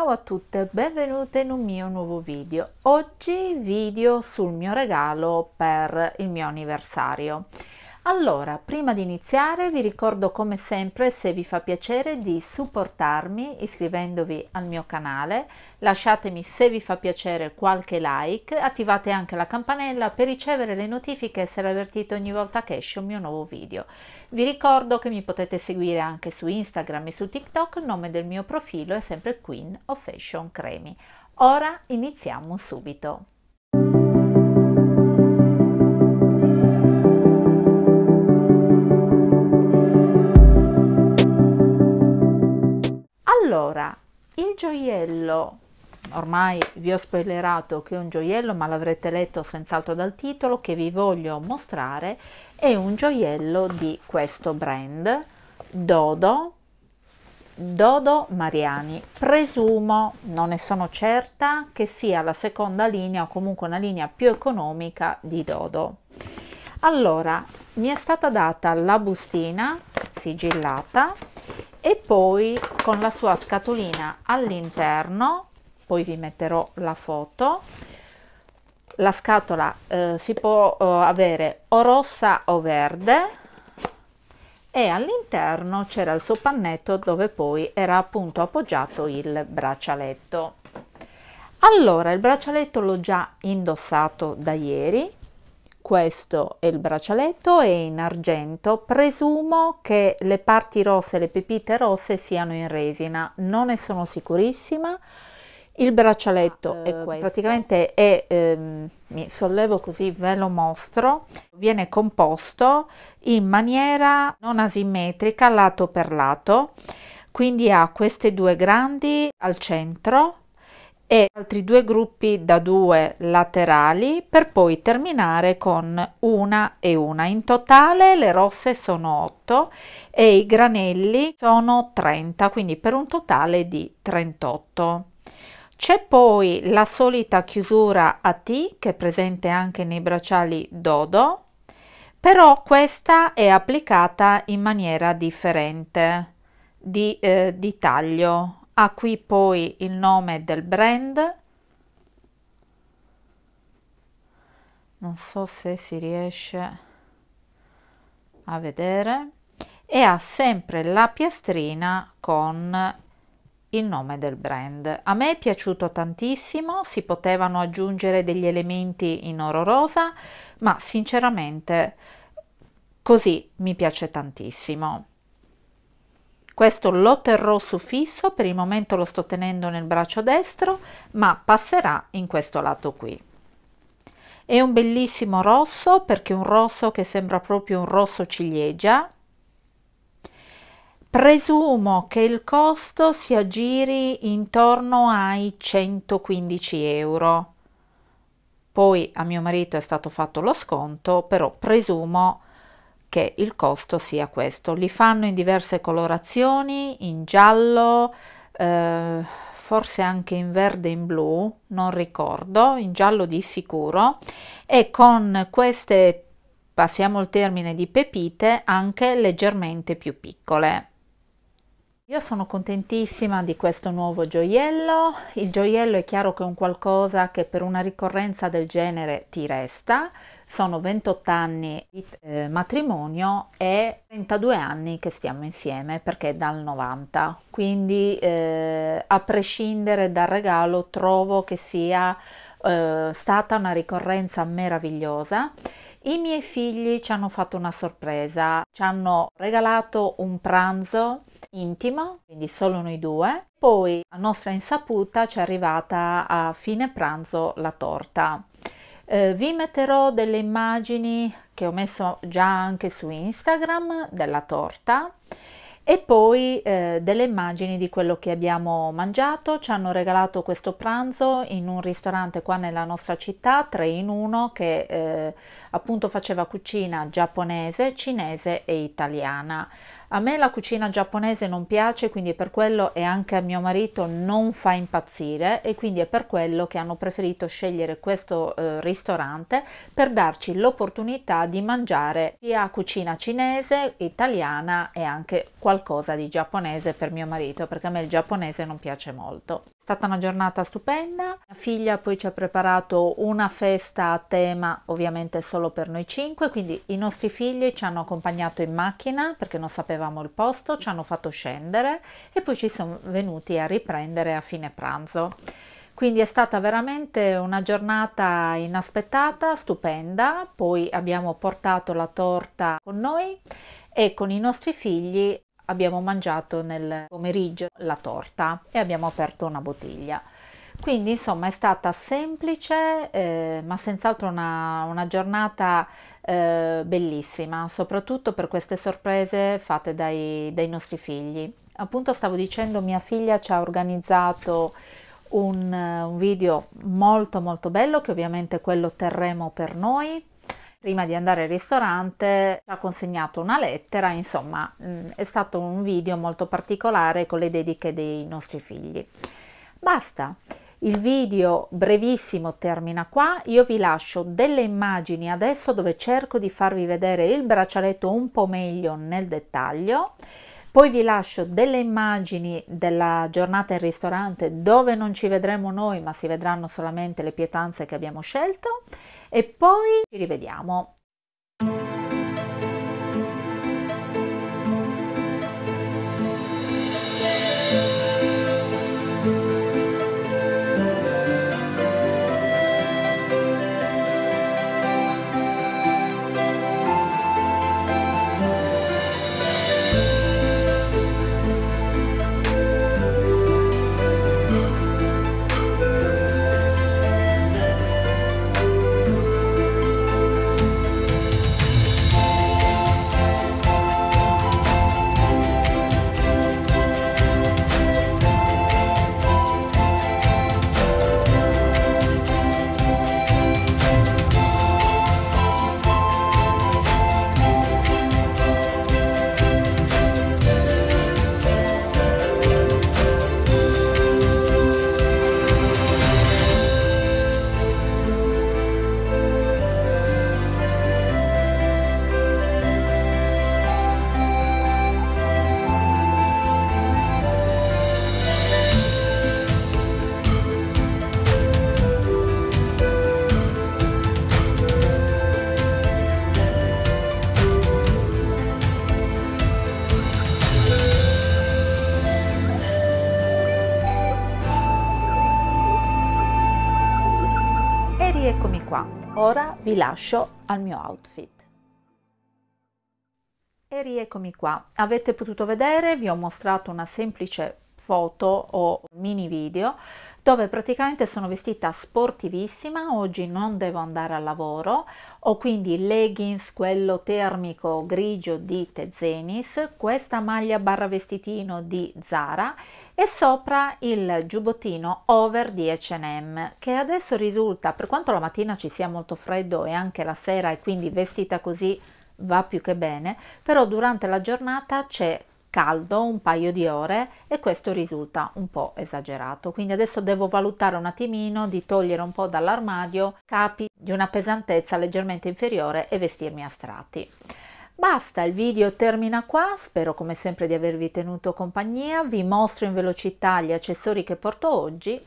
Ciao a tutte benvenute in un mio nuovo video. Oggi video sul mio regalo per il mio anniversario. Allora, prima di iniziare vi ricordo come sempre se vi fa piacere di supportarmi iscrivendovi al mio canale, lasciatemi se vi fa piacere qualche like, attivate anche la campanella per ricevere le notifiche e essere avvertiti ogni volta che esce un mio nuovo video. Vi ricordo che mi potete seguire anche su Instagram e su TikTok, il nome del mio profilo è sempre Queen of Fashion Cremi. Ora iniziamo subito. allora il gioiello ormai vi ho spoilerato che è un gioiello ma l'avrete letto senz'altro dal titolo che vi voglio mostrare è un gioiello di questo brand Dodo Dodo Mariani presumo, non ne sono certa che sia la seconda linea o comunque una linea più economica di Dodo allora mi è stata data la bustina sigillata e poi con la sua scatolina all'interno poi vi metterò la foto la scatola eh, si può eh, avere o rossa o verde e all'interno c'era il suo pannetto dove poi era appunto appoggiato il braccialetto allora il braccialetto l'ho già indossato da ieri questo è il braccialetto, è in argento, presumo che le parti rosse, le pepite rosse siano in resina, non ne sono sicurissima. Il braccialetto ah, è eh, questo. Praticamente è, ehm, mi sollevo così, ve lo mostro, viene composto in maniera non asimmetrica lato per lato, quindi ha queste due grandi al centro e altri due gruppi da due laterali per poi terminare con una e una. In totale le rosse sono 8 e i granelli sono 30, quindi per un totale di 38. C'è poi la solita chiusura a T che è presente anche nei bracciali Dodo, però questa è applicata in maniera differente di, eh, di taglio ha ah, qui poi il nome del brand non so se si riesce a vedere e ha sempre la piastrina con il nome del brand a me è piaciuto tantissimo si potevano aggiungere degli elementi in oro rosa ma sinceramente così mi piace tantissimo questo lo terrò su fisso per il momento lo sto tenendo nel braccio destro, ma passerà in questo lato qui. È un bellissimo rosso perché un rosso che sembra proprio un rosso ciliegia. Presumo che il costo si aggiri intorno ai 115 euro. Poi a mio marito è stato fatto lo sconto, però presumo che che il costo sia questo. Li fanno in diverse colorazioni, in giallo, eh, forse anche in verde e in blu, non ricordo, in giallo di sicuro e con queste, passiamo il termine di pepite, anche leggermente più piccole. Io sono contentissima di questo nuovo gioiello, il gioiello è chiaro che è un qualcosa che per una ricorrenza del genere ti resta, sono 28 anni di eh, matrimonio e 32 anni che stiamo insieme perché è dal 90, quindi eh, a prescindere dal regalo trovo che sia eh, stata una ricorrenza meravigliosa. I miei figli ci hanno fatto una sorpresa, ci hanno regalato un pranzo intima, quindi solo noi due. Poi a nostra insaputa ci è arrivata a fine pranzo la torta. Eh, vi metterò delle immagini che ho messo già anche su Instagram della torta e poi eh, delle immagini di quello che abbiamo mangiato. Ci hanno regalato questo pranzo in un ristorante qua nella nostra città, 3 in 1, che eh, appunto faceva cucina giapponese, cinese e italiana. A me la cucina giapponese non piace, quindi per quello e anche a mio marito non fa impazzire e quindi è per quello che hanno preferito scegliere questo eh, ristorante per darci l'opportunità di mangiare sia cucina cinese, italiana e anche qualcosa di giapponese per mio marito, perché a me il giapponese non piace molto. È stata una giornata stupenda. Mia figlia poi ci ha preparato una festa a tema, ovviamente solo per noi cinque, quindi i nostri figli ci hanno accompagnato in macchina perché non sapevamo il posto, ci hanno fatto scendere e poi ci sono venuti a riprendere a fine pranzo. Quindi è stata veramente una giornata inaspettata, stupenda. Poi abbiamo portato la torta con noi e con i nostri figli abbiamo mangiato nel pomeriggio la torta e abbiamo aperto una bottiglia. Quindi insomma è stata semplice eh, ma senz'altro una, una giornata eh, bellissima, soprattutto per queste sorprese fatte dai, dai nostri figli. Appunto stavo dicendo mia figlia ci ha organizzato un, un, video molto molto bello che ovviamente quello terremo per noi prima di andare al ristorante ha consegnato una lettera, insomma mm, è stato un video molto particolare con le dediche dei nostri figli. Basta, il video brevissimo termina qua, io vi lascio delle immagini adesso dove cerco di farvi vedere il braccialetto un po' meglio nel dettaglio. Poi vi lascio delle immagini della giornata in ristorante dove non ci vedremo noi ma si vedranno solamente le pietanze che abbiamo scelto e poi ci rivediamo Eccomi qua. Ora vi lascio al mio outfit. E rieccomi qua. Avete potuto vedere, vi ho mostrato una semplice foto o mini video dove praticamente sono vestita sportivissima, oggi non devo andare al lavoro, ho quindi leggings, quello termico grigio di Tezenis, questa maglia barra vestitino di Zara e sopra il giubbottino over di H&M che adesso risulta, per quanto la mattina ci sia molto freddo e anche la sera e quindi vestita così va più che bene, però durante la giornata c'è caldo un paio di ore e questo risulta un po' esagerato quindi adesso devo valutare un attimino di togliere un po' dall'armadio capi di una pesantezza leggermente inferiore e vestirmi a strati Basta, il video termina qua, spero come sempre di avervi tenuto compagnia, vi mostro in velocità gli accessori che porto oggi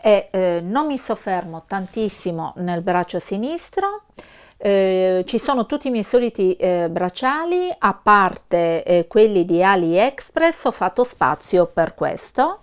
e eh, non mi soffermo tantissimo nel braccio sinistro, eh, ci sono tutti i miei soliti eh, bracciali a parte eh, quelli di AliExpress ho fatto spazio per questo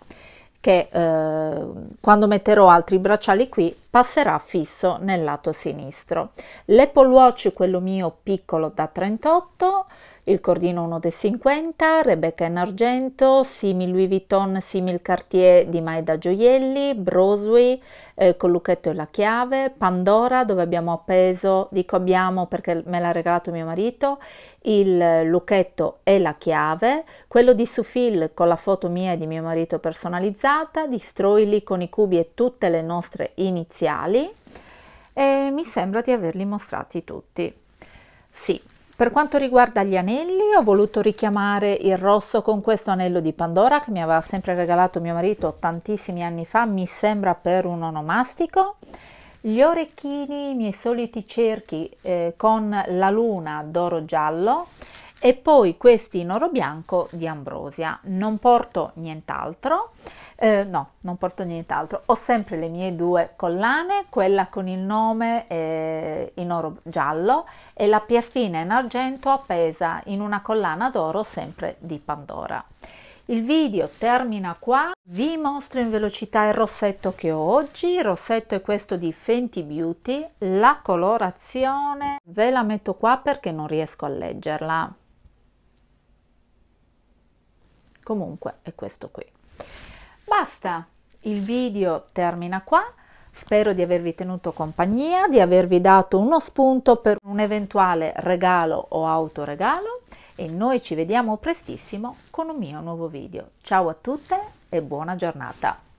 che eh, quando metterò altri bracciali qui passerà fisso nel lato sinistro l'Apple Watch quello mio piccolo da 38 il cordino 1 del 50, Rebecca in argento, simil Louis Vuitton, simil Cartier di Maeda Gioielli, Brosui eh, col lucchetto e la chiave, Pandora dove abbiamo appeso, dico abbiamo perché me l'ha regalato mio marito, il lucchetto e la chiave, quello di Sufil con la foto mia e di mio marito personalizzata, Destroyli con i cubi e tutte le nostre iniziali e mi sembra di averli mostrati tutti. Sì, per quanto riguarda gli anelli, ho voluto richiamare il rosso con questo anello di Pandora che mi aveva sempre regalato mio marito tantissimi anni fa, mi sembra per un onomastico. Gli orecchini, i miei soliti cerchi eh, con la luna d'oro giallo e poi questi in oro bianco di Ambrosia. Non porto nient'altro. Eh, no, non porto nient'altro. Ho sempre le mie due collane, quella con il nome eh, in oro giallo e la piastina in argento appesa in una collana d'oro sempre di Pandora. Il video termina qua, vi mostro in velocità il rossetto che ho oggi, il rossetto è questo di Fenty Beauty, la colorazione ve la metto qua perché non riesco a leggerla. Comunque è questo qui basta, il video termina qua. Spero di avervi tenuto compagnia, di avervi dato uno spunto per un eventuale regalo o autoregalo e noi ci vediamo prestissimo con un mio nuovo video. Ciao a tutte e buona giornata!